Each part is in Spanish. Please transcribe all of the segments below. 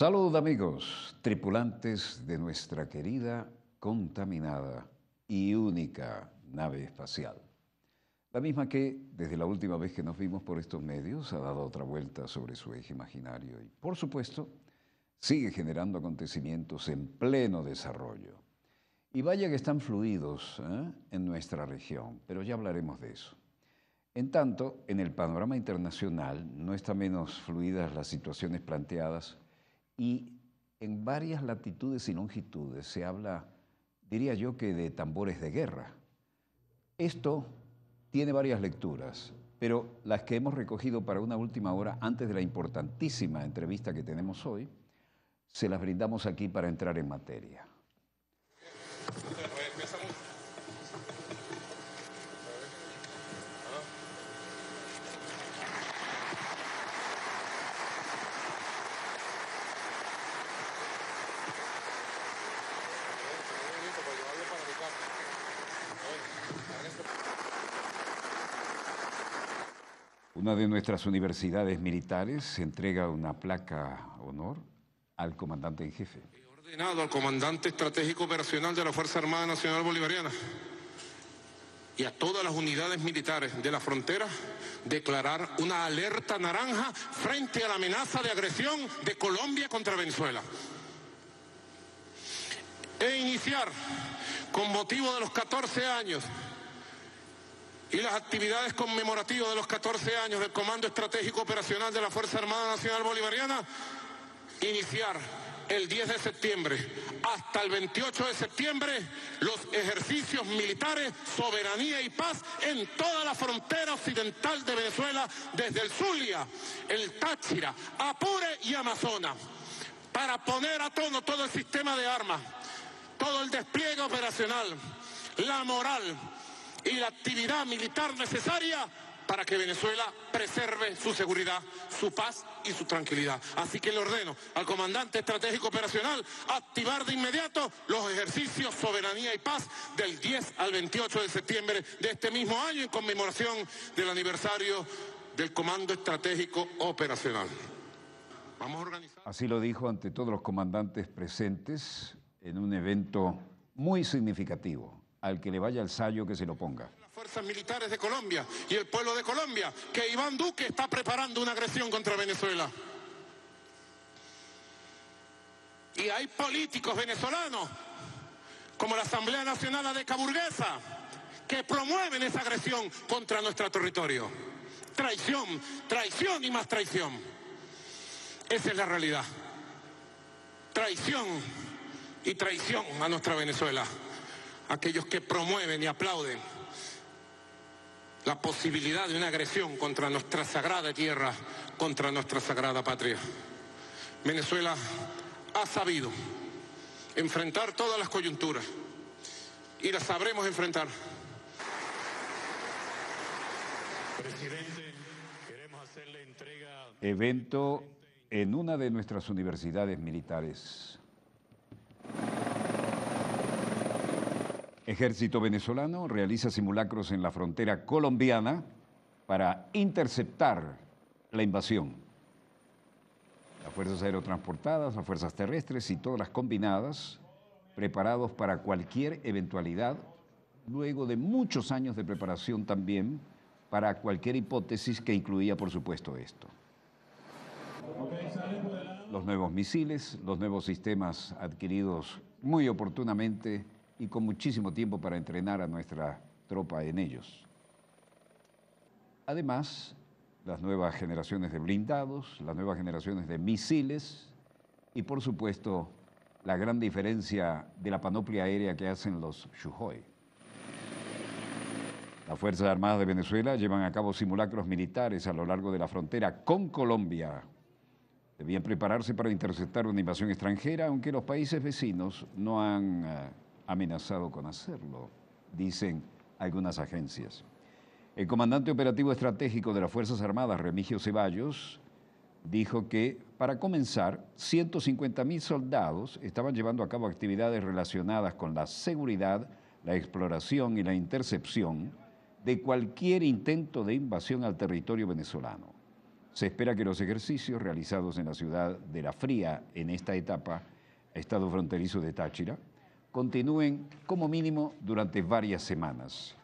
Saludos amigos, tripulantes de nuestra querida, contaminada y única nave espacial. La misma que, desde la última vez que nos vimos por estos medios, ha dado otra vuelta sobre su eje imaginario y, por supuesto, sigue generando acontecimientos en pleno desarrollo. Y vaya que están fluidos ¿eh? en nuestra región, pero ya hablaremos de eso. En tanto, en el panorama internacional no están menos fluidas las situaciones planteadas y en varias latitudes y longitudes se habla, diría yo que de tambores de guerra. Esto tiene varias lecturas, pero las que hemos recogido para una última hora antes de la importantísima entrevista que tenemos hoy, se las brindamos aquí para entrar en materia. de nuestras universidades militares se entrega una placa honor al comandante en jefe. He ordenado al comandante estratégico operacional de la Fuerza Armada Nacional Bolivariana y a todas las unidades militares de la frontera declarar una alerta naranja frente a la amenaza de agresión de Colombia contra Venezuela. E iniciar, con motivo de los 14 años y las actividades conmemorativas de los 14 años del Comando Estratégico Operacional de la Fuerza Armada Nacional Bolivariana, iniciar el 10 de septiembre hasta el 28 de septiembre los ejercicios militares, soberanía y paz en toda la frontera occidental de Venezuela, desde el Zulia, el Táchira, Apure y Amazonas, para poner a tono todo el sistema de armas, todo el despliegue operacional, la moral y la actividad militar necesaria para que Venezuela preserve su seguridad, su paz y su tranquilidad. Así que le ordeno al comandante estratégico operacional activar de inmediato los ejercicios soberanía y paz del 10 al 28 de septiembre de este mismo año en conmemoración del aniversario del Comando Estratégico Operacional. Así lo dijo ante todos los comandantes presentes en un evento muy significativo al que le vaya el sayo que se lo ponga. Las fuerzas militares de Colombia y el pueblo de Colombia, que Iván Duque está preparando una agresión contra Venezuela. Y hay políticos venezolanos, como la Asamblea Nacional de Caburguesa, que promueven esa agresión contra nuestro territorio. Traición, traición y más traición. Esa es la realidad. Traición y traición a nuestra Venezuela aquellos que promueven y aplauden la posibilidad de una agresión contra nuestra sagrada tierra, contra nuestra sagrada patria. Venezuela ha sabido enfrentar todas las coyunturas y las sabremos enfrentar. Presidente, queremos entrega... Evento en una de nuestras universidades militares. Ejército venezolano realiza simulacros en la frontera colombiana para interceptar la invasión. Las fuerzas aerotransportadas, las fuerzas terrestres y todas las combinadas preparados para cualquier eventualidad, luego de muchos años de preparación también para cualquier hipótesis que incluía, por supuesto, esto. Los nuevos misiles, los nuevos sistemas adquiridos muy oportunamente y con muchísimo tiempo para entrenar a nuestra tropa en ellos. Además, las nuevas generaciones de blindados, las nuevas generaciones de misiles y, por supuesto, la gran diferencia de la panoplia aérea que hacen los Shuhoi. Las Fuerzas Armadas de Venezuela llevan a cabo simulacros militares a lo largo de la frontera con Colombia. Debían prepararse para interceptar una invasión extranjera, aunque los países vecinos no han eh, amenazado con hacerlo, dicen algunas agencias. El comandante operativo estratégico de las Fuerzas Armadas, Remigio Ceballos, dijo que, para comenzar, 150.000 soldados estaban llevando a cabo actividades relacionadas con la seguridad, la exploración y la intercepción de cualquier intento de invasión al territorio venezolano. Se espera que los ejercicios realizados en la ciudad de La Fría en esta etapa, estado fronterizo de Táchira, continúen como mínimo durante varias semanas.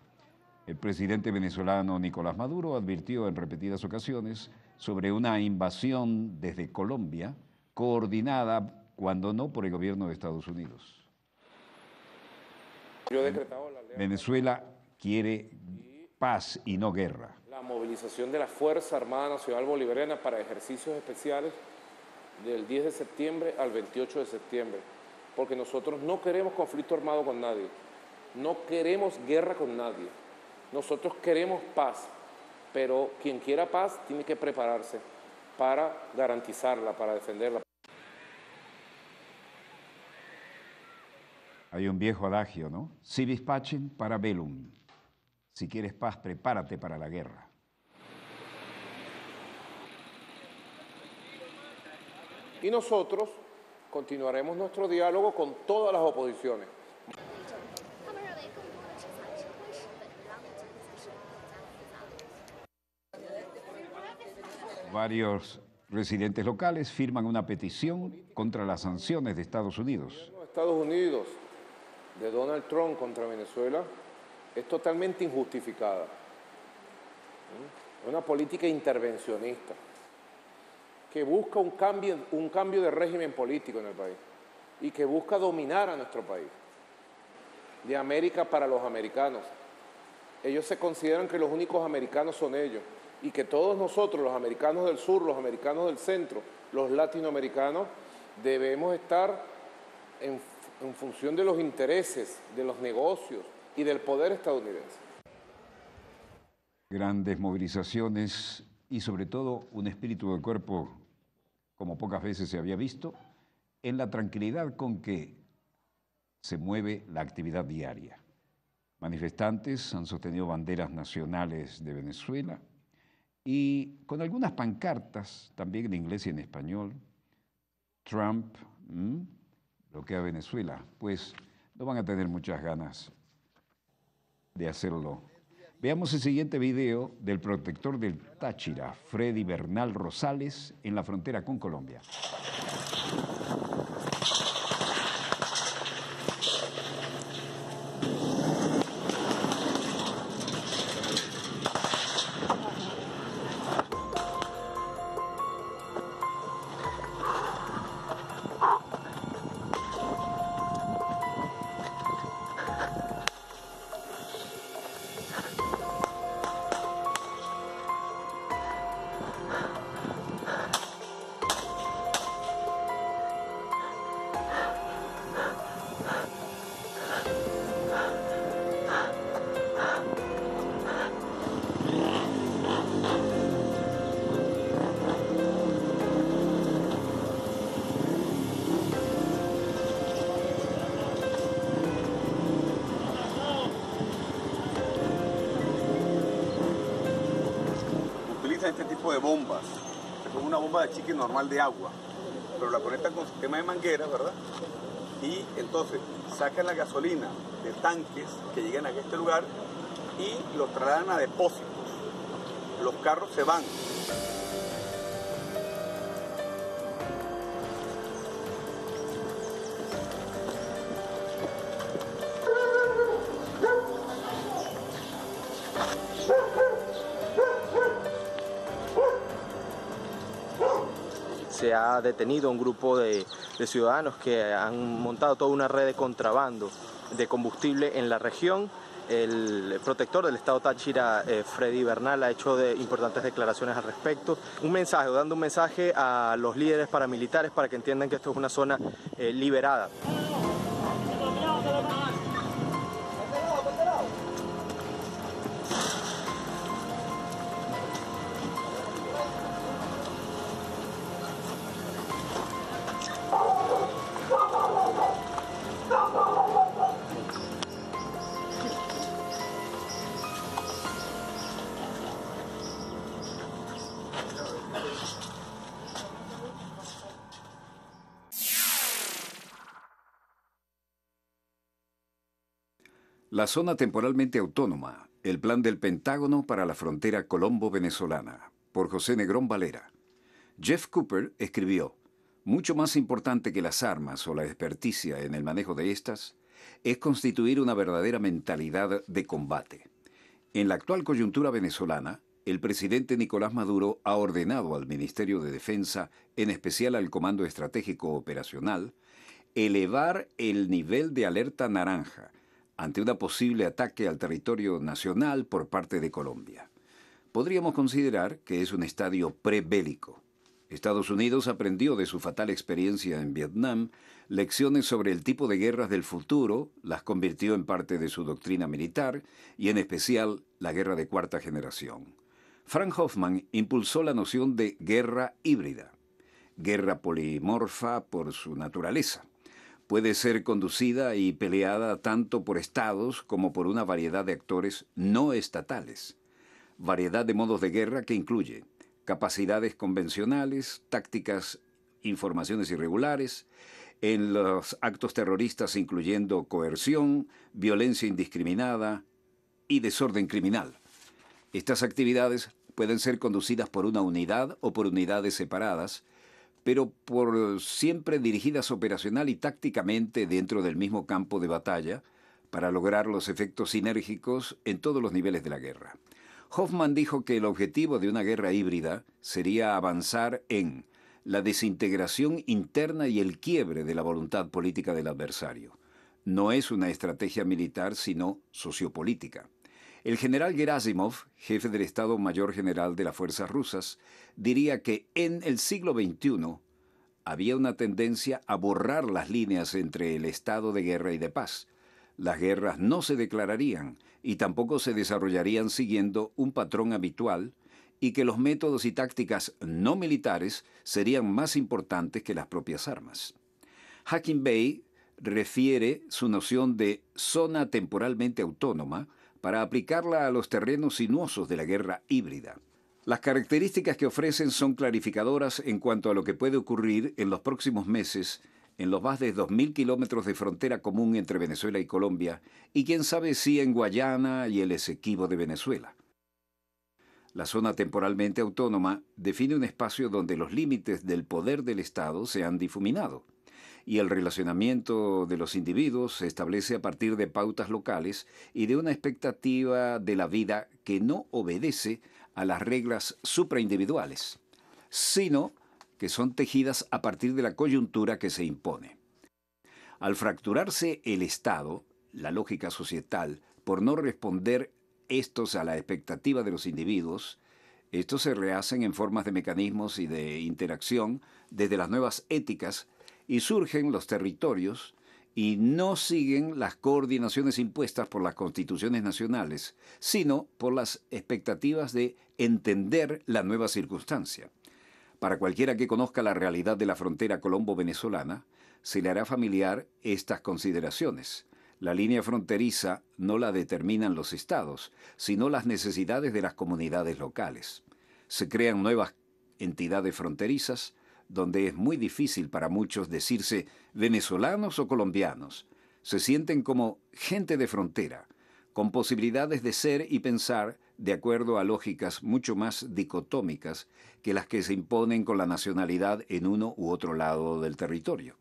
El presidente venezolano Nicolás Maduro advirtió en repetidas ocasiones sobre una invasión desde Colombia coordinada, cuando no, por el gobierno de Estados Unidos. Venezuela quiere paz y no guerra. La movilización de la Fuerza Armada Nacional Bolivariana para ejercicios especiales del 10 de septiembre al 28 de septiembre porque nosotros no queremos conflicto armado con nadie, no queremos guerra con nadie, nosotros queremos paz, pero quien quiera paz tiene que prepararse para garantizarla, para defenderla. Hay un viejo adagio, ¿no? Si vis para velum. Si quieres paz, prepárate para la guerra. Y nosotros continuaremos nuestro diálogo con todas las oposiciones. Varios residentes locales firman una petición contra las sanciones de Estados Unidos. Estados Unidos de Donald Trump contra Venezuela es totalmente injustificada. ¿Mm? Es una política intervencionista que busca un cambio, un cambio de régimen político en el país y que busca dominar a nuestro país, de América para los americanos. Ellos se consideran que los únicos americanos son ellos y que todos nosotros, los americanos del sur, los americanos del centro, los latinoamericanos, debemos estar en, función de los intereses, de los negocios y del poder estadounidense. Grandes movilizaciones y sobre todo un espíritu de cuerpo como pocas veces se había visto, en la tranquilidad con que se mueve la actividad diaria. Manifestantes han sostenido banderas nacionales de Venezuela y con algunas pancartas, también en inglés y en español, Trump, bloquea Venezuela, pues no van a tener muchas ganas de hacerlo Veamos el siguiente video del protector del Táchira, Freddy Bernal Rosales, en la frontera con Colombia. este tipo de bombas, Como una bomba de chique normal de agua, pero la conectan con sistema de manguera, ¿verdad? Y entonces sacan la gasolina de tanques que llegan a este lugar y los trasladan a depósitos. Los carros se van, detenido un grupo de, ciudadanos que han montado toda una red de contrabando de combustible en la región el protector del Estado Táchira, eh, Freddy Bernal, ha hecho importantes declaraciones al respecto. Un mensaje, dando un mensaje a los líderes paramilitares para que entiendan que esto es una zona eh, liberada. La zona temporalmente autónoma, el plan del Pentágono para la frontera colombo-venezolana, por José Negrón Valera. Jeff Cooper escribió, mucho más importante que las armas o la experticia en el manejo de estas, es constituir una verdadera mentalidad de combate. En la actual coyuntura venezolana, el presidente Nicolás Maduro ha ordenado al Ministerio de Defensa, en especial al Comando Estratégico Operacional, elevar el nivel de alerta naranja, ante un posible ataque al territorio nacional por parte de Colombia. Podríamos considerar que es un estadio prebélico. Estados Unidos aprendió de su fatal experiencia en Vietnam lecciones sobre el tipo de guerras del futuro, las convirtió en parte de su doctrina militar y en especial la guerra de cuarta generación. Frank Hoffman impulsó la noción de guerra híbrida, guerra polimorfa por su naturaleza puede ser conducida y peleada tanto por estados como por una variedad de actores no estatales. Variedad de modos de guerra que incluye capacidades convencionales, tácticas, informaciones irregulares, en los actos terroristas incluyendo coerción, violencia indiscriminada y desorden criminal. Estas actividades pueden ser conducidas por una unidad o por unidades separadas, pero por siempre dirigidas operacional y tácticamente dentro del mismo campo de batalla, para lograr los efectos sinérgicos en todos los niveles de la guerra. Hoffman dijo que el objetivo de una guerra híbrida sería avanzar en la desintegración interna y el quiebre de la voluntad política del adversario. No es una estrategia militar, sino sociopolítica. El general Gerasimov, jefe del Estado Mayor General de las Fuerzas Rusas, diría que en el siglo XXI había una tendencia a borrar las líneas entre el estado de guerra y de paz. Las guerras no se declararían y tampoco se desarrollarían siguiendo un patrón habitual y que los métodos y tácticas no militares serían más importantes que las propias armas. Hacking Bay refiere su noción de zona temporalmente autónoma para aplicarla a los terrenos sinuosos de la guerra híbrida. Las características que ofrecen son clarificadoras en cuanto a lo que puede ocurrir en los próximos meses en los más de 2.000 kilómetros de frontera común entre Venezuela y Colombia, y quién sabe si en Guayana y el Esequibo de Venezuela. La zona temporalmente autónoma define un espacio donde los límites del poder del Estado se han difuminado y el relacionamiento de los individuos se establece a partir de pautas locales y de una expectativa de la vida que no obedece a las reglas supraindividuales, sino que son tejidas a partir de la coyuntura que se impone. Al fracturarse el Estado, la lógica societal, por no responder estos a la expectativa de los individuos, estos se rehacen en formas de mecanismos y de interacción desde las nuevas éticas y surgen los territorios y no siguen las coordinaciones impuestas por las constituciones nacionales, sino por las expectativas de entender la nueva circunstancia. Para cualquiera que conozca la realidad de la frontera colombo-venezolana, se le hará familiar estas consideraciones. La línea fronteriza no la determinan los estados, sino las necesidades de las comunidades locales. Se crean nuevas entidades fronterizas, donde es muy difícil para muchos decirse venezolanos o colombianos. Se sienten como gente de frontera, con posibilidades de ser y pensar de acuerdo a lógicas mucho más dicotómicas que las que se imponen con la nacionalidad en uno u otro lado del territorio.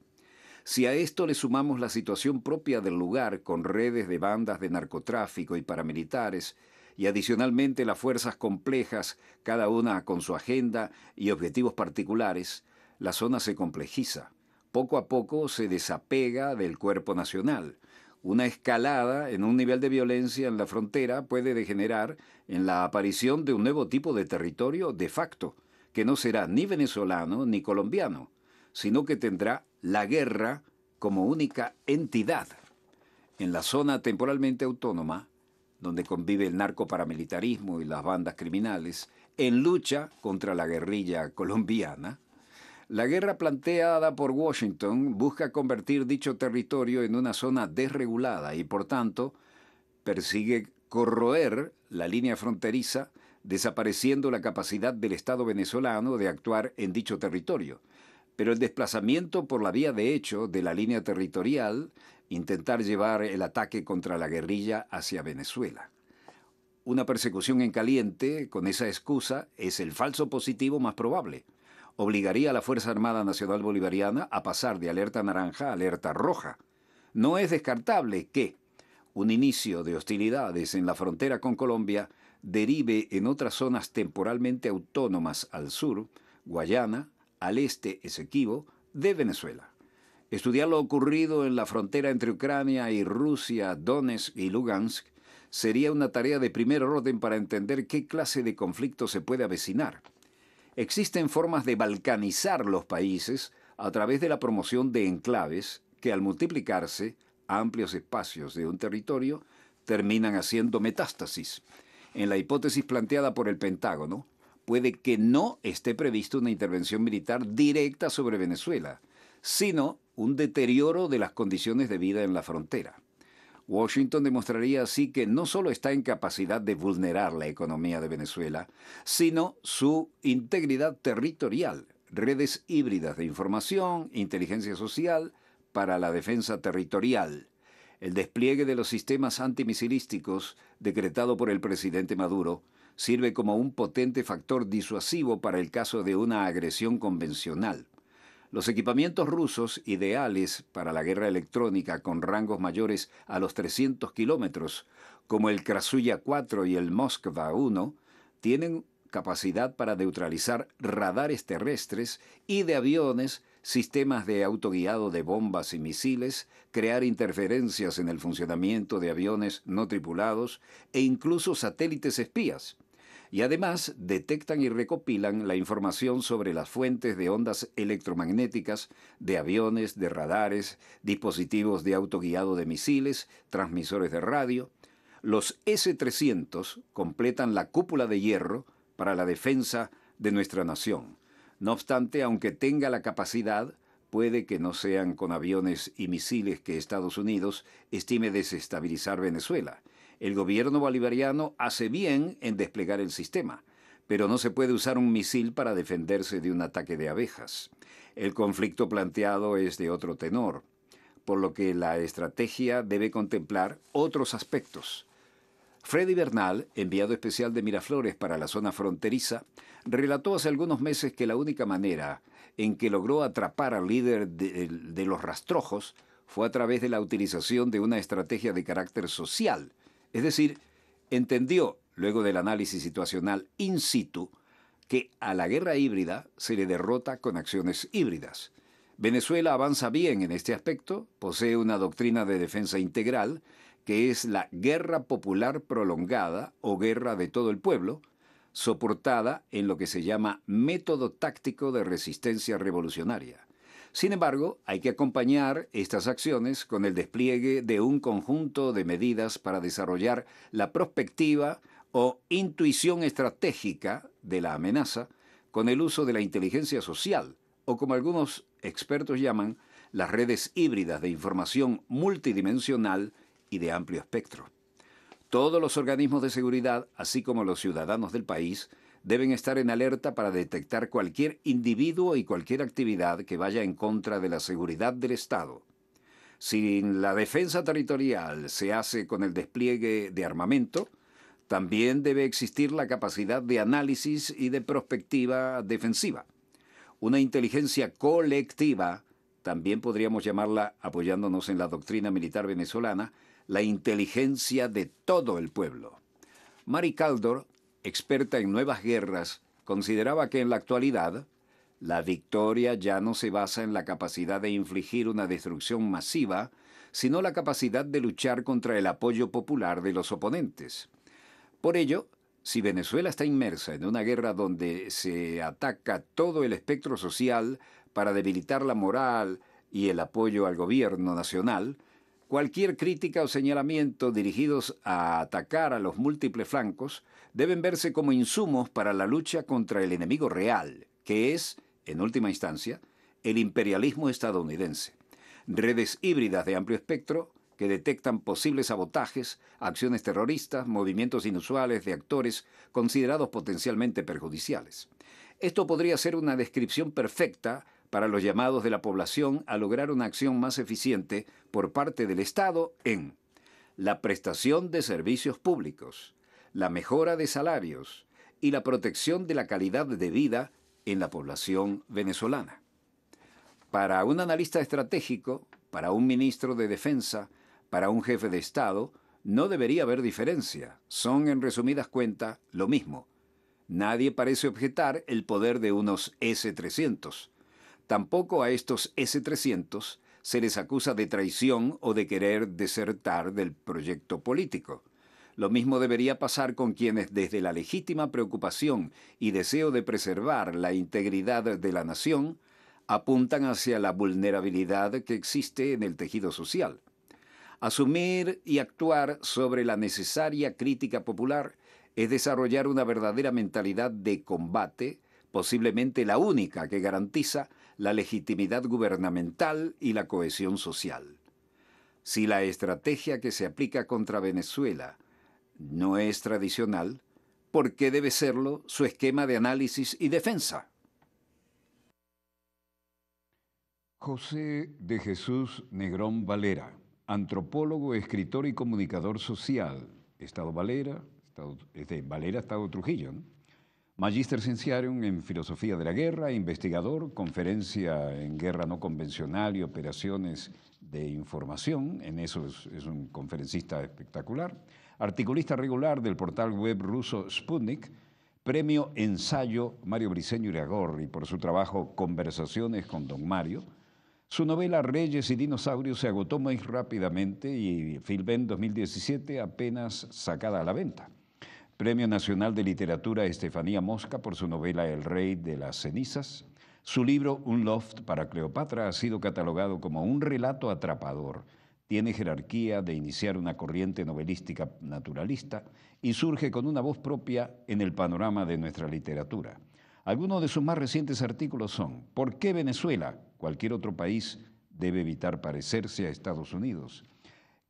Si a esto le sumamos la situación propia del lugar con redes de bandas de narcotráfico y paramilitares, y adicionalmente las fuerzas complejas, cada una con su agenda y objetivos particulares, la zona se complejiza. Poco a poco se desapega del cuerpo nacional. Una escalada en un nivel de violencia en la frontera puede degenerar en la aparición de un nuevo tipo de territorio de facto, que no será ni venezolano ni colombiano, sino que tendrá la guerra como única entidad. En la zona temporalmente autónoma, donde convive el narcoparamilitarismo y las bandas criminales, en lucha contra la guerrilla colombiana, la guerra planteada por Washington busca convertir dicho territorio en una zona desregulada y por tanto persigue corroer la línea fronteriza, desapareciendo la capacidad del Estado venezolano de actuar en dicho territorio. Pero el desplazamiento por la vía de hecho de la línea territorial, intentar llevar el ataque contra la guerrilla hacia Venezuela. Una persecución en caliente, con esa excusa, es el falso positivo más probable obligaría a la Fuerza Armada Nacional Bolivariana a pasar de alerta naranja a alerta roja. No es descartable que un inicio de hostilidades en la frontera con Colombia derive en otras zonas temporalmente autónomas al sur, Guayana, al este Esequibo, de Venezuela. Estudiar lo ocurrido en la frontera entre Ucrania y Rusia, Donetsk y Lugansk, sería una tarea de primer orden para entender qué clase de conflicto se puede avecinar Existen formas de balcanizar los países a través de la promoción de enclaves que al multiplicarse amplios espacios de un territorio terminan haciendo metástasis. En la hipótesis planteada por el Pentágono, puede que no esté prevista una intervención militar directa sobre Venezuela, sino un deterioro de las condiciones de vida en la frontera. Washington demostraría así que no solo está en capacidad de vulnerar la economía de Venezuela, sino su integridad territorial, redes híbridas de información, inteligencia social, para la defensa territorial, el despliegue de los sistemas antimisilísticos decretado por el presidente Maduro, sirve como un potente factor disuasivo para el caso de una agresión convencional. Los equipamientos rusos, ideales para la guerra electrónica con rangos mayores a los 300 kilómetros, como el Krasuya 4 y el Moskva 1, tienen capacidad para neutralizar radares terrestres y de aviones, sistemas de autoguiado de bombas y misiles, crear interferencias en el funcionamiento de aviones no tripulados e incluso satélites espías y además detectan y recopilan la información sobre las fuentes de ondas electromagnéticas de aviones, de radares, dispositivos de autoguiado de misiles, transmisores de radio. Los S-300 completan la cúpula de hierro para la defensa de nuestra nación. No obstante, aunque tenga la capacidad, puede que no sean con aviones y misiles que Estados Unidos estime desestabilizar Venezuela el gobierno bolivariano hace bien en desplegar el sistema, pero no se puede usar un misil para defenderse de un ataque de abejas. El conflicto planteado es de otro tenor, por lo que la estrategia debe contemplar otros aspectos. Freddy Bernal, enviado especial de Miraflores para la zona fronteriza, relató hace algunos meses que la única manera en que logró atrapar al líder de, de los rastrojos fue a través de la utilización de una estrategia de carácter social, es decir, entendió, luego del análisis situacional in situ, que a la guerra híbrida se le derrota con acciones híbridas. Venezuela avanza bien en este aspecto, posee una doctrina de defensa integral, que es la guerra popular prolongada o guerra de todo el pueblo, soportada en lo que se llama método táctico de resistencia revolucionaria. Sin embargo, hay que acompañar estas acciones con el despliegue de un conjunto de medidas para desarrollar la prospectiva o intuición estratégica de la amenaza con el uso de la inteligencia social, o como algunos expertos llaman, las redes híbridas de información multidimensional y de amplio espectro. Todos los organismos de seguridad, así como los ciudadanos del país, deben estar en alerta para detectar cualquier individuo y cualquier actividad que vaya en contra de la seguridad del Estado. Si la defensa territorial se hace con el despliegue de armamento, también debe existir la capacidad de análisis y de prospectiva defensiva. Una inteligencia colectiva, también podríamos llamarla, apoyándonos en la doctrina militar venezolana, la inteligencia de todo el pueblo. Mari Caldor experta en nuevas guerras, consideraba que en la actualidad la victoria ya no se basa en la capacidad de infligir una destrucción masiva, sino la capacidad de luchar contra el apoyo popular de los oponentes. Por ello, si Venezuela está inmersa en una guerra donde se ataca todo el espectro social para debilitar la moral y el apoyo al gobierno nacional, cualquier crítica o señalamiento dirigidos a atacar a los múltiples flancos deben verse como insumos para la lucha contra el enemigo real, que es, en última instancia, el imperialismo estadounidense. Redes híbridas de amplio espectro que detectan posibles sabotajes, acciones terroristas, movimientos inusuales de actores considerados potencialmente perjudiciales. Esto podría ser una descripción perfecta para los llamados de la población a lograr una acción más eficiente por parte del Estado en la prestación de servicios públicos, la mejora de salarios y la protección de la calidad de vida en la población venezolana. Para un analista estratégico, para un ministro de defensa, para un jefe de Estado, no debería haber diferencia. Son, en resumidas cuentas, lo mismo. Nadie parece objetar el poder de unos S-300. Tampoco a estos S-300 se les acusa de traición o de querer desertar del proyecto político. Lo mismo debería pasar con quienes desde la legítima preocupación y deseo de preservar la integridad de la nación apuntan hacia la vulnerabilidad que existe en el tejido social. Asumir y actuar sobre la necesaria crítica popular es desarrollar una verdadera mentalidad de combate, posiblemente la única que garantiza la legitimidad gubernamental y la cohesión social. Si la estrategia que se aplica contra Venezuela no es tradicional, ¿por qué debe serlo su esquema de análisis y defensa? José de Jesús Negrón Valera, antropólogo, escritor y comunicador social, Estado Valera, Estado, Valera, Estado Trujillo, Magister en Filosofía de la Guerra, investigador, conferencia en Guerra No Convencional y Operaciones de Información, en eso es un conferencista espectacular articulista regular del portal web ruso Sputnik, premio ensayo Mario Briceño Iragorri por su trabajo Conversaciones con Don Mario. Su novela Reyes y Dinosaurios se agotó muy rápidamente y Filben 2017 apenas sacada a la venta. Premio Nacional de Literatura Estefanía Mosca por su novela El Rey de las Cenizas. Su libro Un Loft para Cleopatra ha sido catalogado como un relato atrapador tiene jerarquía de iniciar una corriente novelística naturalista y surge con una voz propia en el panorama de nuestra literatura. Algunos de sus más recientes artículos son ¿Por qué Venezuela, cualquier otro país, debe evitar parecerse a Estados Unidos?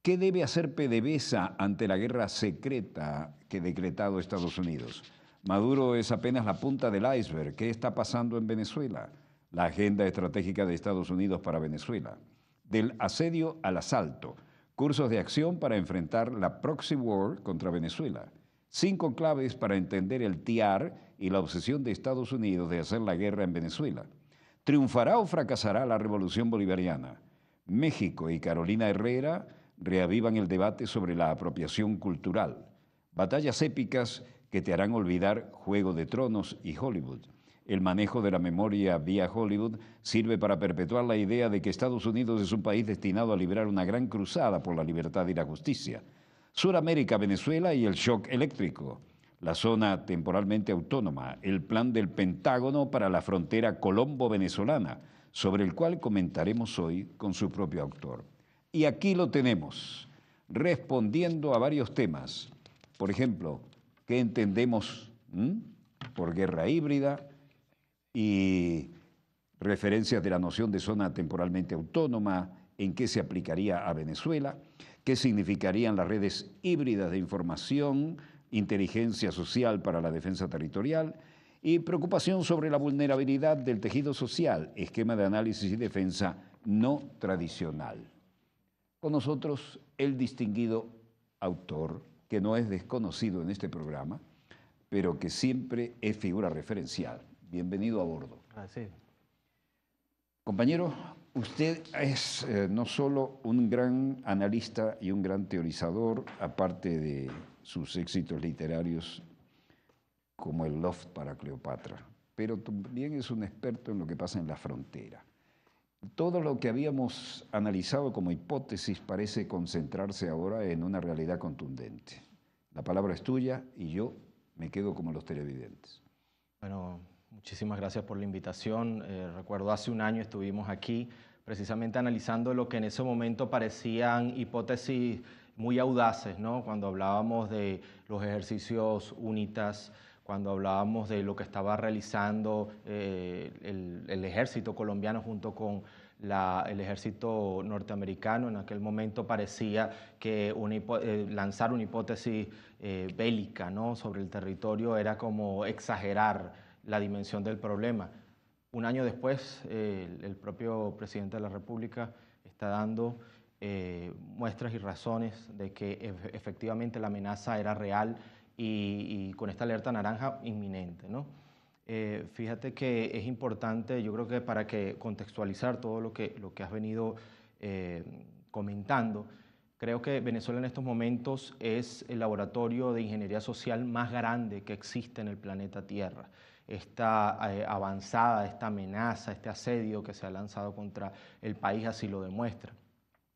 ¿Qué debe hacer PDVSA ante la guerra secreta que ha decretado Estados Unidos? Maduro es apenas la punta del iceberg. ¿Qué está pasando en Venezuela? La agenda estratégica de Estados Unidos para Venezuela del asedio al asalto, cursos de acción para enfrentar la proxy war contra Venezuela, cinco claves para entender el TIAR y la obsesión de Estados Unidos de hacer la guerra en Venezuela. ¿Triunfará o fracasará la revolución bolivariana? México y Carolina Herrera reavivan el debate sobre la apropiación cultural. Batallas épicas que te harán olvidar Juego de Tronos y Hollywood. El manejo de la memoria vía Hollywood sirve para perpetuar la idea de que Estados Unidos es un país destinado a librar una gran cruzada por la libertad y la justicia. Suramérica, Venezuela y el shock eléctrico. La zona temporalmente autónoma, el plan del Pentágono para la frontera colombo-venezolana, sobre el cual comentaremos hoy con su propio autor. Y aquí lo tenemos, respondiendo a varios temas. Por ejemplo, ¿qué entendemos mm? por guerra híbrida? y referencias de la noción de zona temporalmente autónoma, en qué se aplicaría a Venezuela, qué significarían las redes híbridas de información, inteligencia social para la defensa territorial y preocupación sobre la vulnerabilidad del tejido social, esquema de análisis y defensa no tradicional. Con nosotros el distinguido autor, que no es desconocido en este programa, pero que siempre es figura referencial, bienvenido a bordo. Ah, sí. Compañero, usted es eh, no solo un gran analista y un gran teorizador, aparte de sus éxitos literarios como el Loft para Cleopatra, pero también es un experto en lo que pasa en la frontera. Todo lo que habíamos analizado como hipótesis parece concentrarse ahora en una realidad contundente. La palabra es tuya y yo me quedo como los televidentes. Bueno, Muchísimas gracias por la invitación. Eh, recuerdo hace un año estuvimos aquí precisamente analizando lo que en ese momento parecían hipótesis muy audaces, ¿no? cuando hablábamos de los ejercicios UNITAS, cuando hablábamos de lo que estaba realizando eh, el, ejército colombiano junto con el ejército norteamericano. En aquel momento parecía que eh, lanzar una hipótesis bélica sobre el territorio era como exagerar la dimensión del problema. Un año después, el propio presidente de la República está dando eh, muestras y razones de que efectivamente la amenaza era real y, con esta alerta naranja inminente. Eh, fíjate que es importante, yo creo que para contextualizar todo lo que, lo que has venido eh, comentando, Creo que Venezuela en estos momentos es el laboratorio de ingeniería social más grande que existe en el planeta Tierra esta eh, avanzada, esta amenaza, este asedio que se ha lanzado contra el país así lo demuestra.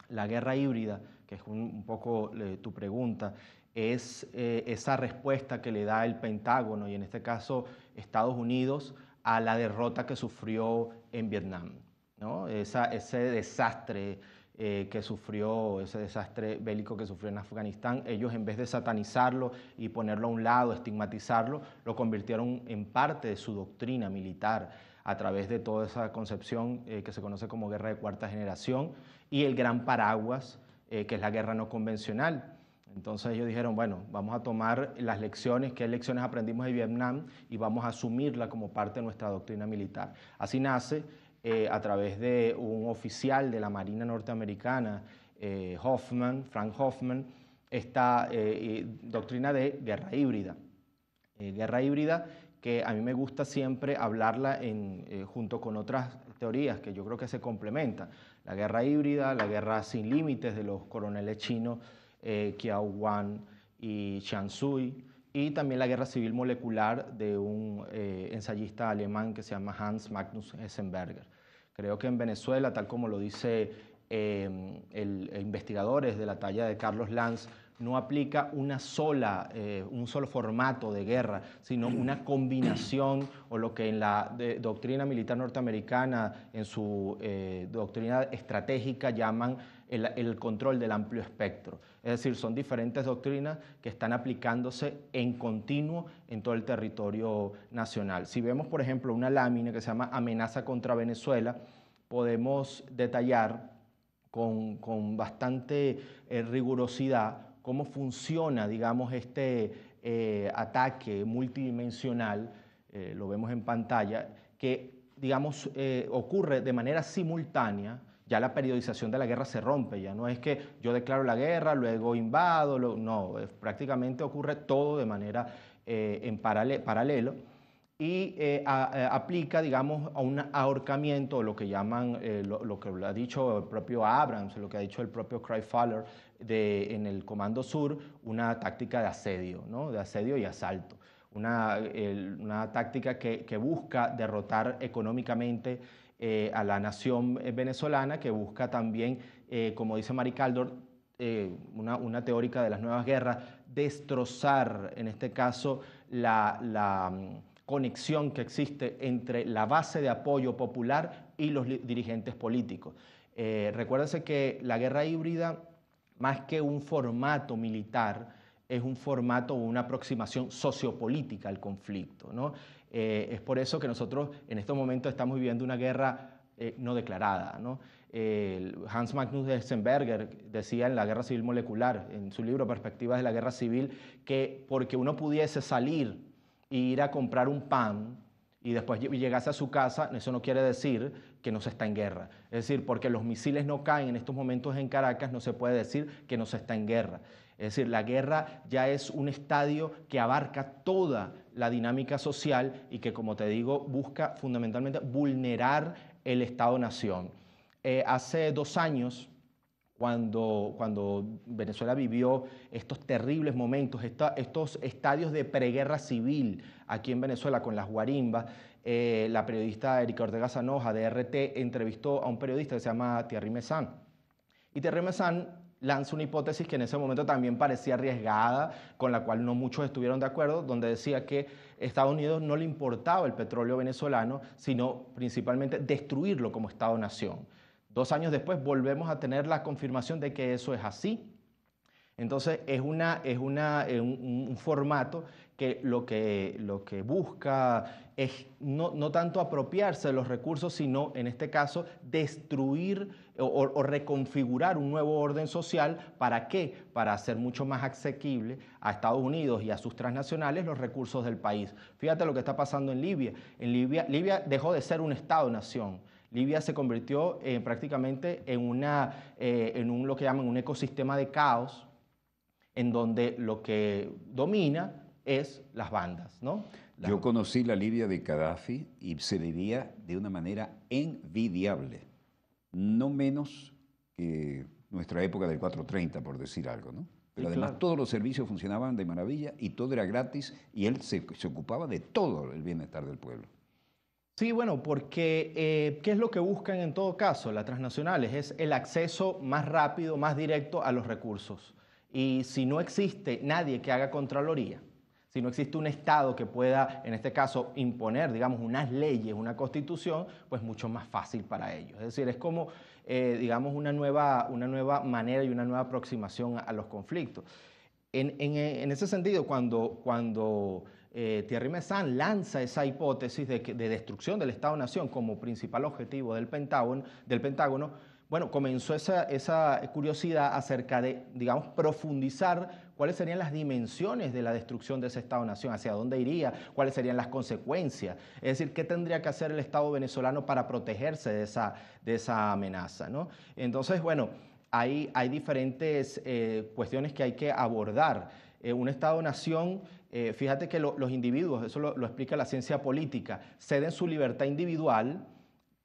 La guerra híbrida, que es un, poco eh, tu pregunta, es eh, esa respuesta que le da el Pentágono y en este caso Estados Unidos a la derrota que sufrió en Vietnam. ¿no? Esa, ese desastre, eh, que sufrió, ese desastre bélico que sufrió en Afganistán, ellos en vez de satanizarlo y ponerlo a un lado, estigmatizarlo, lo convirtieron en parte de su doctrina militar a través de toda esa concepción eh, que se conoce como guerra de cuarta generación y el gran paraguas, eh, que es la guerra no convencional. Entonces ellos dijeron, bueno, vamos a tomar las lecciones, qué lecciones aprendimos de Vietnam y vamos a asumirla como parte de nuestra doctrina militar. Así nace eh, a través de un oficial de la Marina norteamericana, eh, Hoffman, Frank Hoffman, esta eh, doctrina de guerra híbrida. guerra híbrida que a mí me gusta siempre hablarla en, junto con otras teorías que yo creo que se complementan. La guerra híbrida, la guerra sin límites de los coroneles chinos Kiao Wan y Xiang y también la guerra civil molecular de un eh, ensayista alemán que se llama Hans Magnus Essenberger. Creo que en Venezuela, tal como lo dice eh, el, investigadores de la talla de Carlos Lanz, no aplica una sola, eh, un solo formato de guerra, sino una combinación o lo que en la doctrina militar norteamericana, en su eh, doctrina estratégica, llaman el, control del amplio espectro. Es decir, son diferentes doctrinas que están aplicándose en continuo en todo el territorio nacional. Si vemos, por ejemplo, una lámina que se llama Amenaza contra Venezuela, podemos detallar con, bastante eh, rigurosidad cómo funciona, digamos, este eh, ataque multidimensional, eh, lo vemos en pantalla, que, digamos, eh, ocurre de manera simultánea. Ya la periodización de la guerra se rompe, ya no es que yo declaro la guerra, luego invado, no, prácticamente ocurre todo de manera en paralelo y aplica, digamos, a un ahorcamiento, lo que llaman, lo, que ha dicho el propio Abrams, lo que ha dicho el propio Cry Fowler, en el Comando Sur una táctica de asedio, ¿no? de asedio y asalto. Una, una táctica que, busca derrotar económicamente eh, a la nación venezolana, que busca también, eh, como dice Mari Caldor, eh, una, teórica de las nuevas guerras, destrozar, en este caso, la, mm, conexión que existe entre la base de apoyo popular y los dirigentes políticos. Eh, recuérdense que la guerra híbrida más que un formato militar, es un formato o una aproximación sociopolítica al conflicto. ¿no? Eh, es por eso que nosotros en estos momentos estamos viviendo una guerra eh, no declarada. Hans Magnus Heisenberger decía en la Guerra Civil Molecular, en su libro Perspectivas de la Guerra Civil, que porque uno pudiese salir e ir a comprar un pan y después llegase a su casa, eso no quiere decir que no se está en guerra. Es decir, porque los misiles no caen en estos momentos en Caracas, no se puede decir que no se está en guerra. Es decir, la guerra ya es un estadio que abarca toda la dinámica social y que, como te digo, busca fundamentalmente vulnerar el Estado-Nación. Eh, hace dos años, cuando, cuando, Venezuela vivió estos terribles momentos, estos estadios de preguerra civil aquí en Venezuela con las guarimbas, eh, la periodista Erika Ortega Sanoja de RT entrevistó a un periodista que se llama Thierry Messan. Y Thierry Messan lanza una hipótesis que en ese momento también parecía arriesgada, con la cual no muchos estuvieron de acuerdo, donde decía que Estados Unidos no le importaba el petróleo venezolano, sino principalmente destruirlo como Estado-nación. Dos años después volvemos a tener la confirmación de que eso es así. Entonces es, una, es una, eh, un, formato que lo que, lo que busca es no, tanto apropiarse de los recursos, sino en este caso destruir o, reconfigurar un nuevo orden social. ¿Para qué? Para hacer mucho más asequible a Estados Unidos y a sus transnacionales los recursos del país. Fíjate lo que está pasando en Libia. En Libia, Libia dejó de ser un Estado-nación. Libia se convirtió en eh, prácticamente en, una, eh, en un, lo que llaman un ecosistema de caos, en donde lo que domina es las bandas, ¿no? Yo conocí la Libia de Gaddafi y se vivía de una manera envidiable, no menos que nuestra época del 430, por decir algo, Pero además todos los servicios funcionaban de maravilla y todo era gratis y él se, ocupaba de todo el bienestar del pueblo. Sí, bueno, porque eh, ¿qué es lo que buscan en todo caso las transnacionales? Es el acceso más rápido, más directo a los recursos. Y si no existe nadie que haga contraloría, si no existe un Estado que pueda, en este caso, imponer, digamos, unas leyes, una constitución, pues mucho más fácil para ellos. Es decir, es como, eh, digamos, una nueva, una nueva manera y una nueva aproximación a, los conflictos. En, ese sentido, cuando, cuando eh, Thierry Messan lanza esa hipótesis de, destrucción del Estado-Nación como principal objetivo del Pentágono, del Pentágono bueno, comenzó esa, esa curiosidad acerca de, digamos, profundizar cuáles serían las dimensiones de la destrucción de ese Estado-nación, hacia dónde iría, cuáles serían las consecuencias, es decir, qué tendría que hacer el Estado venezolano para protegerse de esa, de esa amenaza. ¿no? Entonces, bueno, hay, hay diferentes eh, cuestiones que hay que abordar. Eh, un Estado-nación... Eh, fíjate que los individuos, eso lo, lo, explica la ciencia política, ceden su libertad individual,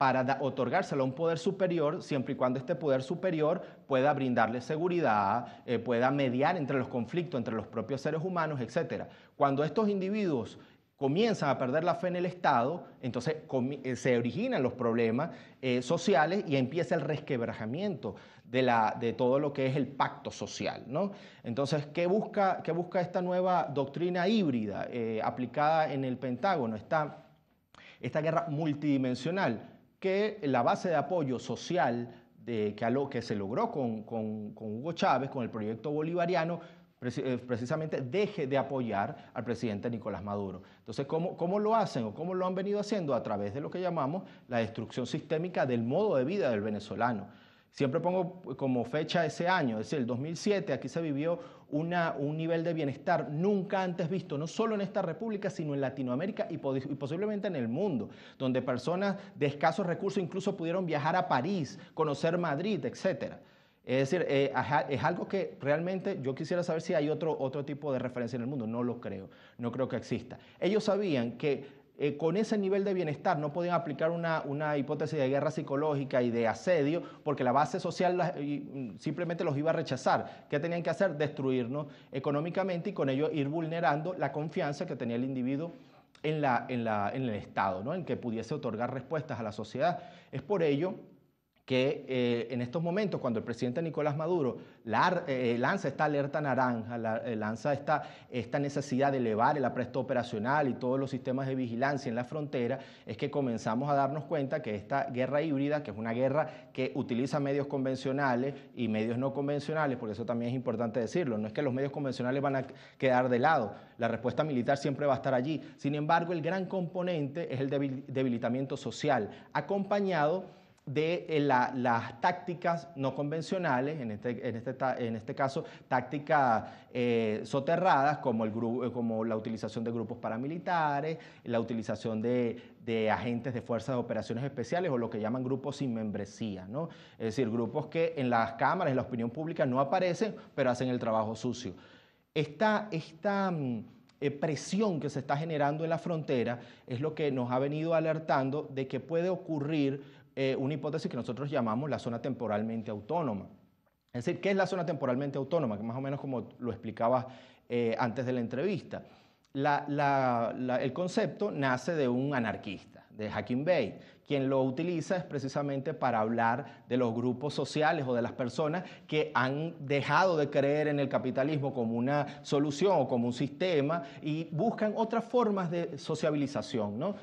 para otorgárselo a un poder superior, siempre y cuando este poder superior pueda brindarle seguridad, eh, pueda mediar entre los conflictos, entre los propios seres humanos, etc. Cuando estos individuos comienzan a perder la fe en el Estado, entonces eh, se originan los problemas eh, sociales y empieza el resquebrajamiento de, la, de, todo lo que es el pacto social. Entonces, ¿qué busca, ¿qué busca, esta nueva doctrina híbrida aplicada en el Pentágono? Esta, esta guerra multidimensional que la base de apoyo social de, que, se logró con, Hugo Chávez, con el proyecto bolivariano, eh, precisamente deje de apoyar al presidente Nicolás Maduro. Entonces, ¿cómo, ¿cómo, lo hacen o cómo lo han venido haciendo? A través de lo que llamamos la destrucción sistémica del modo de vida del venezolano. Siempre pongo como fecha ese año, es decir, el 2007, aquí se vivió un nivel de bienestar nunca antes visto, no solo en esta república, sino en Latinoamérica y, posiblemente en el mundo, donde personas de escasos recursos incluso pudieron viajar a París, conocer Madrid, etc. Es decir, eh, es algo que realmente yo quisiera saber si hay otro, otro tipo de referencia en el mundo. No lo creo, no creo que exista. Ellos sabían que eh, con ese nivel de bienestar no podían aplicar una, hipótesis de guerra psicológica y de asedio, porque la base social mm, simplemente los iba a rechazar. ¿Qué tenían que hacer? Destruirnos económicamente y con ello ir vulnerando la confianza que tenía el individuo en, la, en, en el Estado, ¿no? en que pudiese otorgar respuestas a la sociedad. Es por ello que eh, en estos momentos, cuando el presidente Nicolás Maduro eh, eh, lanza esta alerta naranja, lanza esta, esta necesidad de elevar el apresto operacional y todos los sistemas de vigilancia en la frontera, es que comenzamos a darnos cuenta que esta guerra híbrida, que es una guerra que utiliza medios convencionales y medios no convencionales, por eso también es importante decirlo, no es que los medios convencionales van a quedar de lado, la respuesta militar siempre va a estar allí. Sin embargo, el gran componente es el debilitamiento social, acompañado de eh, las tácticas no convencionales, en este, en este, en este caso tácticas eh, soterradas como, el eh, como la utilización de grupos paramilitares, la utilización de, agentes de fuerzas de operaciones especiales o lo que llaman grupos sin membresía, ¿no? es decir, grupos que en las cámaras, en la opinión pública no aparecen, pero hacen el trabajo sucio. Esta, esta mm, presión que se está generando en la frontera es lo que nos ha venido alertando de que puede ocurrir eh, una hipótesis que nosotros llamamos la zona temporalmente autónoma. Es decir, ¿qué es la zona temporalmente autónoma? Que más o menos como lo explicaba eh, antes de la entrevista. el concepto nace de un anarquista, de Hacking Bay. Quien lo utiliza es precisamente para hablar de los grupos sociales o de las personas que han dejado de creer en el capitalismo como una solución o como un sistema y buscan otras formas de sociabilización. ¿no?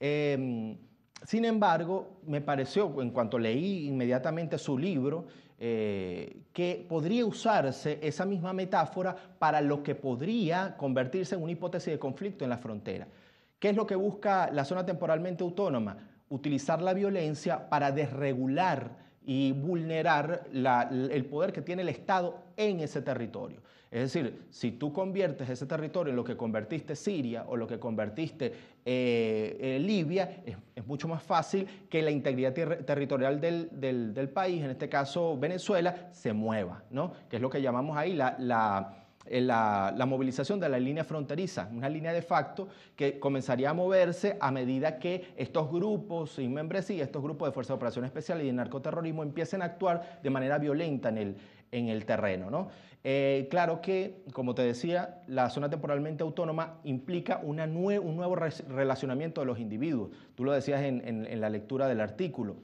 Em, sin embargo, me pareció, en cuanto leí inmediatamente su libro, eh, que podría usarse esa misma metáfora para lo que podría convertirse en una hipótesis de conflicto en la frontera. ¿Qué es lo que busca la zona temporalmente autónoma? Utilizar la violencia para desregular y vulnerar el poder que tiene el Estado en ese territorio. Es decir, si tú conviertes ese territorio en lo que convertiste Siria o lo que convertiste eh, eh, Libia, es mucho más fácil que la integridad territorial del, país, en este caso Venezuela, se mueva, ¿no? que es lo que llamamos ahí eh, la, movilización de la línea fronteriza, una línea de facto que comenzaría a moverse a medida que estos grupos sin membresía, estos grupos de Fuerza de Operación Especial y de narcoterrorismo empiecen a actuar de manera violenta en el, en el terreno. Eh, claro que, como te decía, la zona temporalmente autónoma implica una un nuevo relacionamiento de los individuos. Tú lo decías en la lectura del artículo.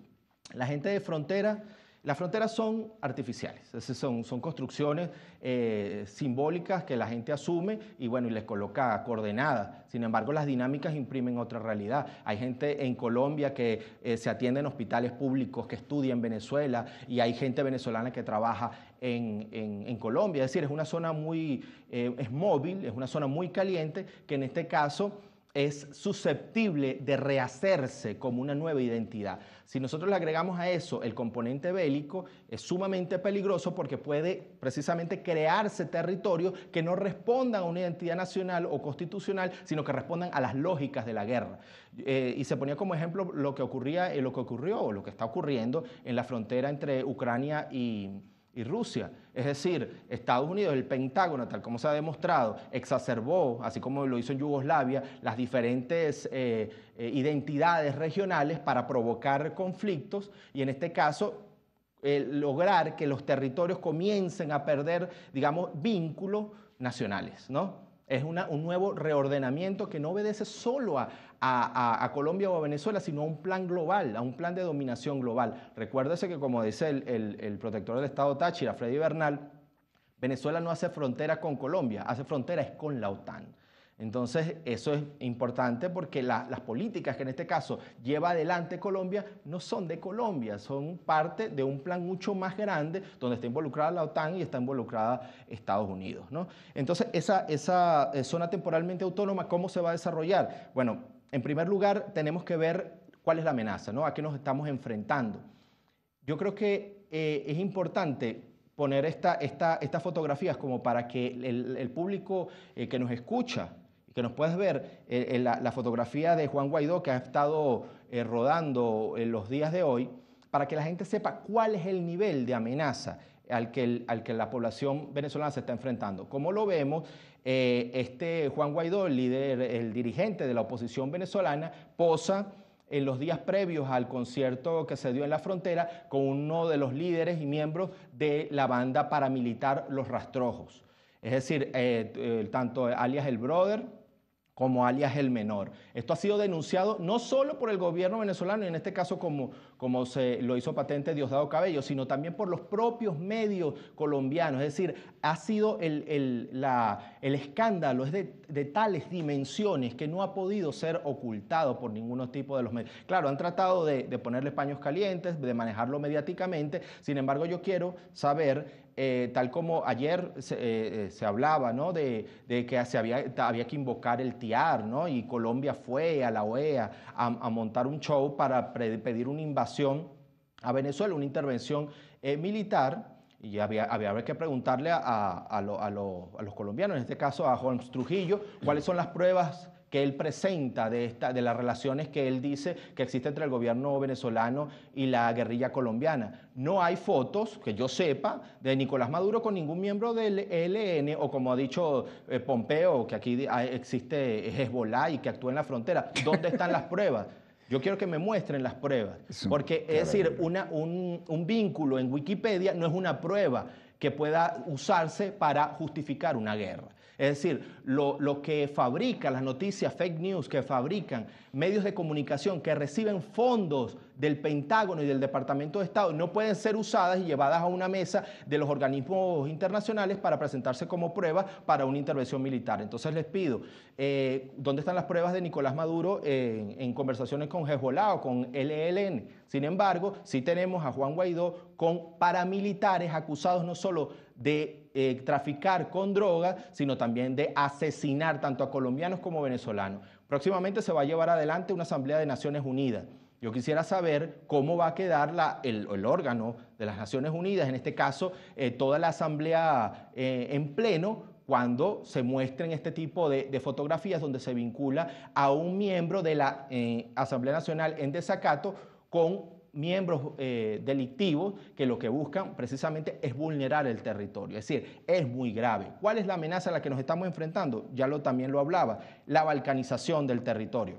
La gente de frontera las fronteras son artificiales, son, son construcciones eh, simbólicas que la gente asume y bueno, y les coloca coordenadas. Sin embargo, las dinámicas imprimen otra realidad. Hay gente en Colombia que eh, se atiende en hospitales públicos, que estudia en Venezuela y hay gente venezolana que trabaja en, Colombia. Es decir, es una zona muy, eh, es móvil, es una zona muy caliente que en este caso es susceptible de rehacerse como una nueva identidad. Si nosotros le agregamos a eso el componente bélico, es sumamente peligroso porque puede precisamente crearse territorios que no respondan a una identidad nacional o constitucional, sino que respondan a las lógicas de la guerra. Eh, y se ponía como ejemplo lo que ocurría, eh, lo que ocurrió o lo que está ocurriendo en la frontera entre Ucrania y, y Rusia. Es decir, Estados Unidos, el Pentágono, tal como se ha demostrado, exacerbó, así como lo hizo en Yugoslavia, las diferentes eh, eh, identidades regionales para provocar conflictos y en este caso eh, lograr que los territorios comiencen a perder, digamos, vínculos nacionales, ¿no? Es un nuevo reordenamiento que no obedece solo a, Colombia o a Venezuela, sino a un plan global, a un plan de dominación global. Recuérdese que, como dice el, el protector del Estado Táchira, Freddy Bernal, Venezuela no hace frontera con Colombia, hace frontera es con la OTAN. Entonces, eso es importante porque las políticas que en este caso lleva adelante Colombia no son de Colombia, son parte de un plan mucho más grande donde está involucrada la OTAN y está involucrada Estados Unidos. Entonces, esa, eh, zona temporalmente autónoma, ¿cómo se va a desarrollar? Bueno, en primer lugar, tenemos que ver cuál es la amenaza, ¿no? a qué nos estamos enfrentando. Yo creo que eh, es importante poner estas fotografías como para que el, público eh, que nos escucha que nos puedes ver eh, eh, la, fotografía de Juan Guaidó que ha estado eh, rodando en los días de hoy, para que la gente sepa cuál es el nivel de amenaza al que, al que la población venezolana se está enfrentando. Como lo vemos, este Juan Guaidó, el líder, el dirigente de la oposición venezolana, posa en los días previos al concierto que se dio en la frontera con uno de los líderes y miembros de la banda paramilitar Los Rastrojos. Es decir, tanto alias El Brother, como alias el menor. Esto ha sido denunciado no solo por el gobierno venezolano, en este caso como, como se lo hizo patente Diosdado Cabello, sino también por los propios medios colombianos. Es decir, ha sido el, escándalo, es de, tales dimensiones que no ha podido ser ocultado por ningún tipo de los medios. Claro, han tratado de, de ponerle paños calientes, de manejarlo mediáticamente, sin embargo yo quiero saber, eh, tal como ayer se, eh, eh, hablaba, ¿no? de, que se había, había, que invocar el TIAR, ¿no? y Colombia fue a la OEA a, montar un show para pedir una invasión a Venezuela, una intervención eh, militar. Y había, que preguntarle a, los colombianos, en este caso a juan Trujillo, cuáles son las pruebas que él presenta de, esta, de las relaciones que él dice que existe entre el gobierno venezolano y la guerrilla colombiana. No hay fotos, que yo sepa, de Nicolás Maduro con ningún miembro del ELN o como ha dicho eh, Pompeo, que aquí existe Hezbollah y que actúa en la frontera. ¿Dónde están las pruebas? Yo quiero que me muestren las pruebas. Porque, es decir, un vínculo en Wikipedia no es una prueba que pueda usarse para justificar una guerra. Es decir, lo, que fabrica las noticias fake news, que fabrican medios de comunicación que reciben fondos del Pentágono y del Departamento de Estado, no pueden ser usadas y llevadas a una mesa de los organismos internacionales para presentarse como pruebas para una intervención militar. Entonces les pido, eh, ¿dónde están las pruebas de Nicolás Maduro en, conversaciones con Hezbollah o con LLN? Sin embargo, sí tenemos a Juan Guaidó con paramilitares acusados no solo de eh, traficar con drogas, sino también de asesinar tanto a colombianos como venezolanos. Próximamente se va a llevar adelante una Asamblea de Naciones Unidas. Yo quisiera saber cómo va a quedar el, órgano de las Naciones Unidas, en este caso eh, toda la Asamblea eh, en pleno, cuando se muestren este tipo de, fotografías donde se vincula a un miembro de la Asamblea Nacional en desacato con miembros eh, delictivos que lo que buscan precisamente es vulnerar el territorio. Es decir, es muy grave. ¿Cuál es la amenaza a la que nos estamos enfrentando? Ya lo, también lo hablaba, la balcanización del territorio.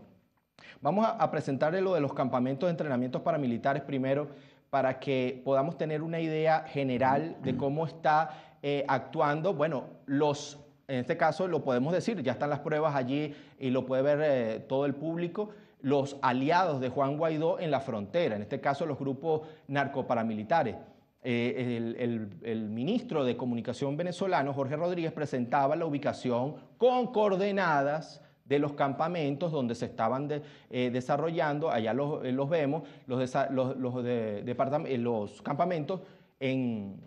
Vamos a, presentarle lo de los campamentos de entrenamientos paramilitares primero para que podamos tener una idea general de cómo está eh, actuando, bueno, los en este caso lo podemos decir, ya están las pruebas allí y lo puede ver eh, todo el público los aliados de Juan Guaidó en la frontera, en este caso los grupos narcoparamilitares. Eh, el, ministro de Comunicación venezolano, Jorge Rodríguez, presentaba la ubicación con coordenadas de los campamentos donde se estaban eh, desarrollando, allá los, eh, vemos, los, los, campamentos en,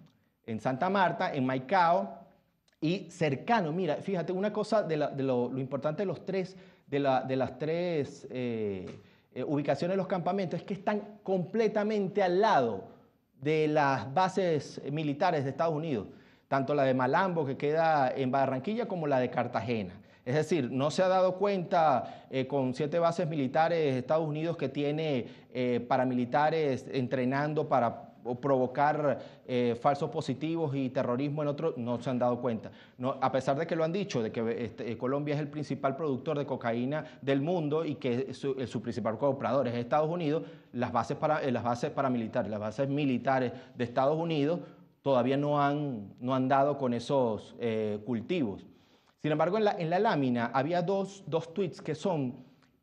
Santa Marta, en Maicao y cercano. Mira, fíjate, una cosa de, lo importante de los tres de, las tres eh, eh, ubicaciones de los campamentos es que están completamente al lado de las bases militares de Estados Unidos, tanto la de Malambo, que queda en Barranquilla, como la de Cartagena. Es decir, no se ha dado cuenta eh, con siete bases militares de Estados Unidos que tiene paramilitares entrenando para o provocar eh, falsos positivos y terrorismo en otros, no se han dado cuenta. No, a pesar de que lo han dicho, de que este, eh, Colombia es el principal productor de cocaína del mundo y que su, principal comprador es Estados Unidos, las bases, para, eh, las bases paramilitares, las bases militares de Estados Unidos todavía no han, no han dado con esos cultivos. Sin embargo, en la, lámina había dos, dos tweets que son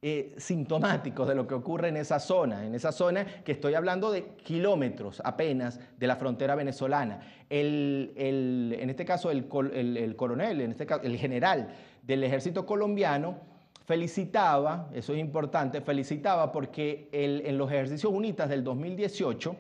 eh, sintomáticos de lo que ocurre en esa zona, en esa zona que estoy hablando de kilómetros apenas de la frontera venezolana. en este caso, el, coronel, en este caso, el general del ejército colombiano felicitaba, eso es importante, felicitaba porque en los ejercicios unitas del 2018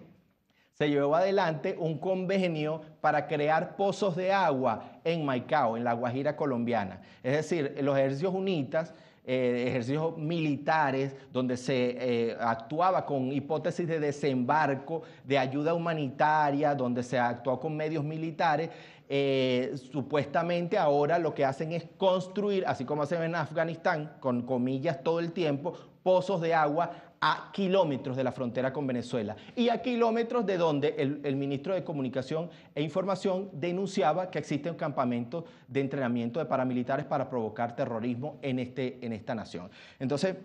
se llevó adelante un convenio para crear pozos de agua en Maicao, en la Guajira colombiana. Es decir, los ejercicios unitas eh, ejercicios militares, donde se eh, actuaba con hipótesis de desembarco, de ayuda humanitaria, donde se actuó con medios militares, eh, supuestamente ahora lo que hacen es construir, así como hacen en Afganistán, con comillas todo el tiempo, pozos de agua a kilómetros de la frontera con Venezuela y a kilómetros de donde el, ministro de Comunicación e Información denunciaba que existe un campamento de entrenamiento de paramilitares para provocar terrorismo en, este, en esta nación. Entonces,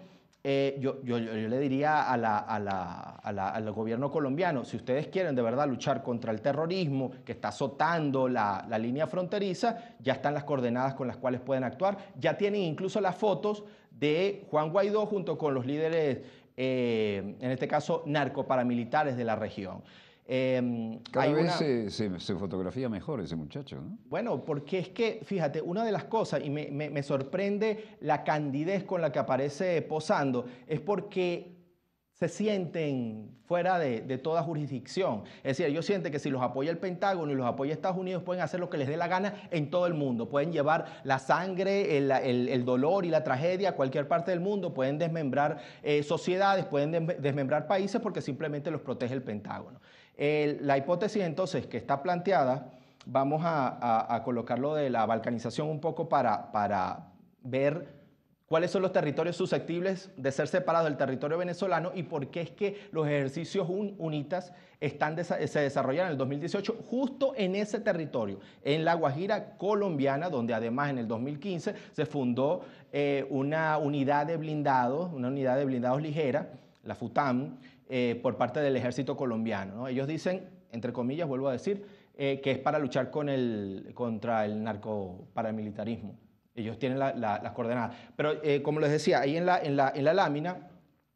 eh, yo, yo, le diría al gobierno colombiano, si ustedes quieren de verdad luchar contra el terrorismo que está azotando la, línea fronteriza, ya están las coordenadas con las cuales pueden actuar, ya tienen incluso las fotos de Juan Guaidó junto con los líderes eh, en este caso, narcoparamilitares de la región. Em, Cada se, fotografía mejor ese muchacho, ¿no? Bueno, porque es que, fíjate, una de las cosas, y me, me sorprende la candidez con la que aparece posando, es porque se sienten fuera de, toda jurisdicción. Es decir, ellos sienten que si los apoya el Pentágono y los apoya Estados Unidos, pueden hacer lo que les dé la gana en todo el mundo. Pueden llevar la sangre, el, dolor y la tragedia a cualquier parte del mundo, pueden desmembrar eh, sociedades, pueden desmembrar países porque simplemente los protege el Pentágono. la hipótesis entonces que está planteada, vamos a, colocarlo de la balcanización un poco para ver cuáles son los territorios susceptibles de ser separados del territorio venezolano y por qué es que los ejercicios UNITAS se desarrollaron en el 2018 justo en ese territorio, en la Guajira colombiana, donde además en el 2015 se fundó eh, una unidad de blindados, una unidad de blindados ligera, la FUTAM, eh, por parte del ejército colombiano. Ellos dicen, entre comillas, vuelvo a decir, eh, que es para luchar contra el narco paramilitarismo. Ellos tienen las coordenadas. Pero eh, como les decía, ahí en la, en la, lámina,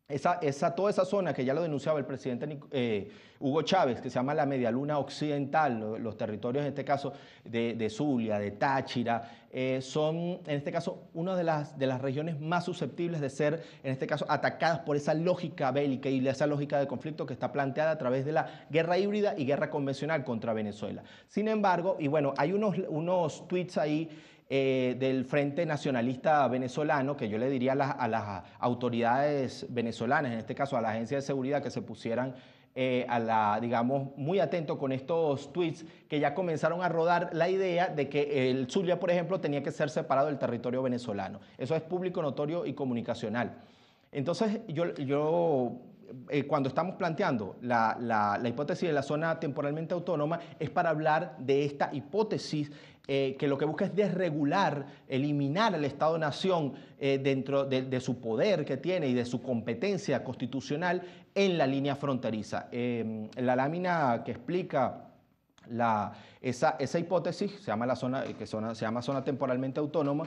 esa, esa, toda esa zona que ya lo denunciaba el presidente eh, Hugo Chávez, que se llama la medialuna occidental, los, territorios en este caso de, Zulia, de Táchira, eh, son en este caso una de las, de las regiones más susceptibles de ser, en este caso, atacadas por esa lógica bélica y esa lógica de conflicto que está planteada a través de la guerra híbrida y guerra convencional contra Venezuela. Sin embargo, y bueno, hay unos, unos tweets ahí eh, del Frente Nacionalista Venezolano, que yo le diría a las, autoridades venezolanas, en este caso a la Agencia de Seguridad, que se pusieran eh, a la, digamos, muy atento con estos tweets que ya comenzaron a rodar la idea de que el Zulia, por ejemplo, tenía que ser separado del territorio venezolano. Eso es público, notorio y comunicacional. Entonces, yo, yo eh, cuando estamos planteando la, hipótesis de la zona temporalmente autónoma, es para hablar de esta hipótesis eh, que lo que busca es desregular, eliminar al Estado-Nación eh, dentro de, su poder que tiene y de su competencia constitucional en la línea fronteriza. la lámina que explica... La, esa, hipótesis se llama la zona, que zona, se llama zona temporalmente autónoma,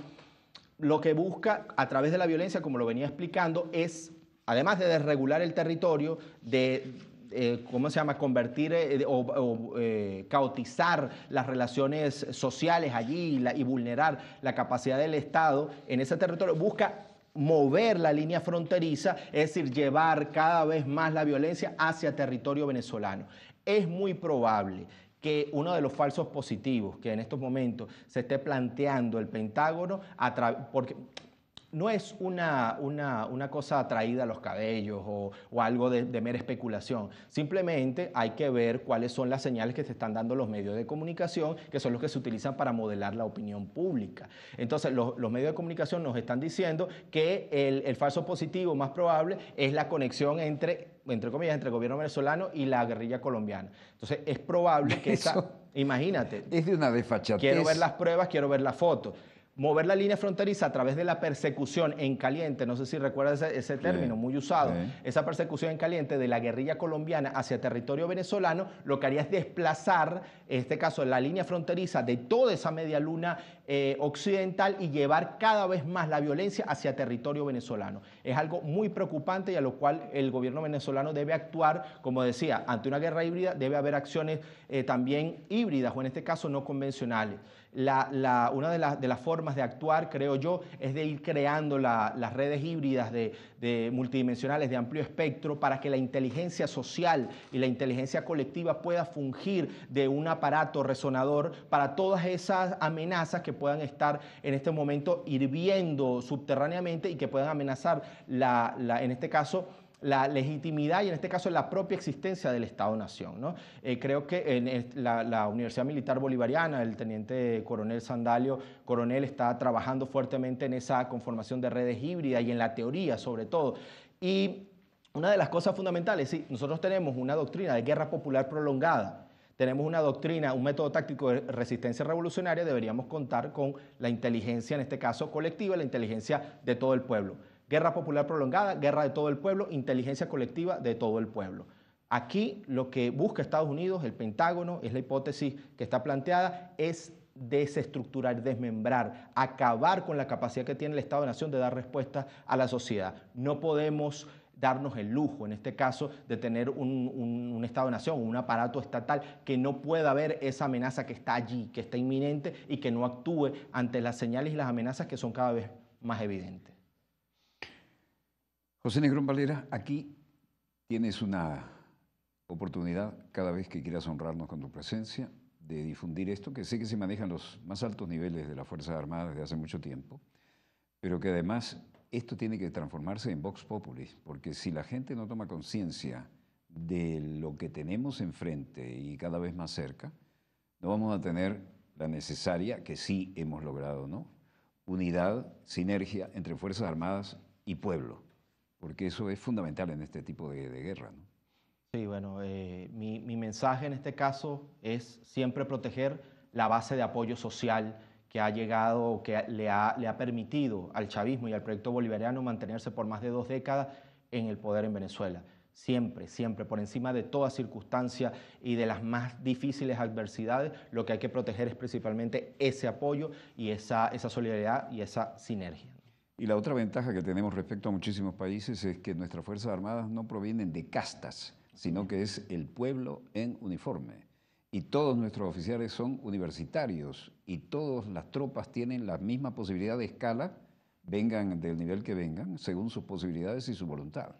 lo que busca a través de la violencia, como lo venía explicando, es además de desregular el territorio, de eh, ¿cómo se llama?, convertir eh, o, o eh, caotizar las relaciones sociales allí y vulnerar la capacidad del Estado en ese territorio, busca mover la línea fronteriza, es decir, llevar cada vez más la violencia hacia territorio venezolano. Es muy probable que uno de los falsos positivos que en estos momentos se esté planteando el Pentágono, a porque no es una, cosa atraída a los cabellos o, algo de, mera especulación. Simplemente hay que ver cuáles son las señales que se están dando los medios de comunicación, que son los que se utilizan para modelar la opinión pública. Entonces, los, medios de comunicación nos están diciendo que el, falso positivo más probable es la conexión entre entre comillas, entre el gobierno venezolano y la guerrilla colombiana. Entonces, es probable que esa... Imagínate. Es de una desfachatez. Quiero ver las pruebas, quiero ver la foto mover la línea fronteriza a través de la persecución en caliente, no sé si recuerdas ese, término muy usado, esa persecución en caliente de la guerrilla colombiana hacia territorio venezolano, lo que haría es desplazar, en este caso, la línea fronteriza de toda esa media luna eh, occidental y llevar cada vez más la violencia hacia territorio venezolano. Es algo muy preocupante y a lo cual el gobierno venezolano debe actuar, como decía, ante una guerra híbrida debe haber acciones eh, también híbridas o en este caso no convencionales la, una de, las formas de actuar, creo yo, es de ir creando las redes híbridas de multidimensionales de amplio espectro para que la inteligencia social y la inteligencia colectiva pueda fungir de un aparato resonador para todas esas amenazas que puedan estar en este momento hirviendo subterráneamente y que puedan amenazar, la, en este caso, la legitimidad y en este caso la propia existencia del Estado-Nación. Eh, creo que en la, la, Universidad Militar Bolivariana, el teniente coronel Sandalio Coronel está trabajando fuertemente en esa conformación de redes híbridas y en la teoría sobre todo. Y una de las cosas fundamentales, sí, nosotros tenemos una doctrina de guerra popular prolongada, tenemos una doctrina, un método táctico de resistencia revolucionaria, deberíamos contar con la inteligencia, en este caso colectiva, la inteligencia de todo el pueblo. Guerra popular prolongada, guerra de todo el pueblo, inteligencia colectiva de todo el pueblo. Aquí lo que busca Estados Unidos, el Pentágono, es la hipótesis que está planteada, es desestructurar, desmembrar, acabar con la capacidad que tiene el Estado-Nación de dar respuesta a la sociedad. No podemos darnos el lujo, en este caso, de tener un, un, un Estado-Nación, un aparato estatal que no pueda ver esa amenaza que está allí, que está inminente y que no actúe ante las señales y las amenazas que son cada vez más evidentes. José Negrón Valera, aquí tienes una oportunidad cada vez que quieras honrarnos con tu presencia de difundir esto, que sé que se manejan los más altos niveles de las Fuerzas Armadas desde hace mucho tiempo, pero que además esto tiene que transformarse en Vox Populi, porque si la gente no toma conciencia de lo que tenemos enfrente y cada vez más cerca, no vamos a tener la necesaria, que sí hemos logrado, ¿no? Unidad, sinergia entre Fuerzas Armadas y pueblo porque eso es fundamental en este tipo de, guerra. ¿no? Sí, bueno, eh, mi, mensaje en este caso es siempre proteger la base de apoyo social que ha llegado que le ha, le ha permitido al chavismo y al proyecto bolivariano mantenerse por más de dos décadas en el poder en Venezuela siempre, siempre, por encima de toda circunstancia y de las más difíciles adversidades, lo que hay que proteger es principalmente ese apoyo y esa, esa solidaridad y esa sinergia. Y la otra ventaja que tenemos respecto a muchísimos países es que nuestras Fuerzas Armadas no provienen de castas, sino que es el pueblo en uniforme. Y todos nuestros oficiales son universitarios y todas las tropas tienen la misma posibilidad de escala, vengan del nivel que vengan, según sus posibilidades y su voluntad.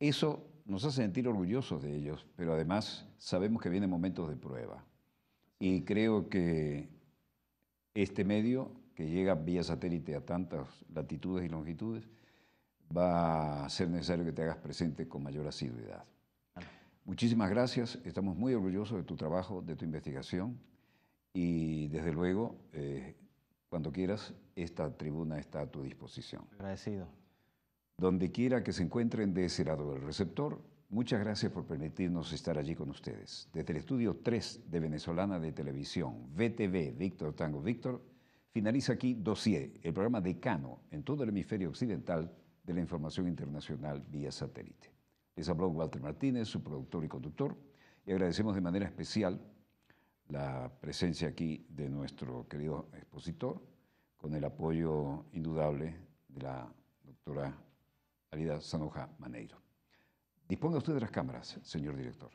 Eso nos hace sentir orgullosos de ellos, pero además sabemos que vienen momentos de prueba. Y creo que este medio que llega vía satélite a tantas latitudes y longitudes, va a ser necesario que te hagas presente con mayor asiduidad. Muchísimas gracias, estamos muy orgullosos de tu trabajo, de tu investigación y desde luego, eh, cuando quieras, esta tribuna está a tu disposición. Agradecido. Donde quiera que se encuentren de ese lado del receptor, muchas gracias por permitirnos estar allí con ustedes. Desde el estudio 3 de Venezolana de Televisión, VTV, Víctor Tango Víctor, Finaliza aquí Dossier, el programa decano en todo el hemisferio occidental de la información internacional vía satélite. Les habló Walter Martínez, su productor y conductor, y agradecemos de manera especial la presencia aquí de nuestro querido expositor, con el apoyo indudable de la doctora Alida Sanoja Maneiro. Disponga usted de las cámaras, señor director.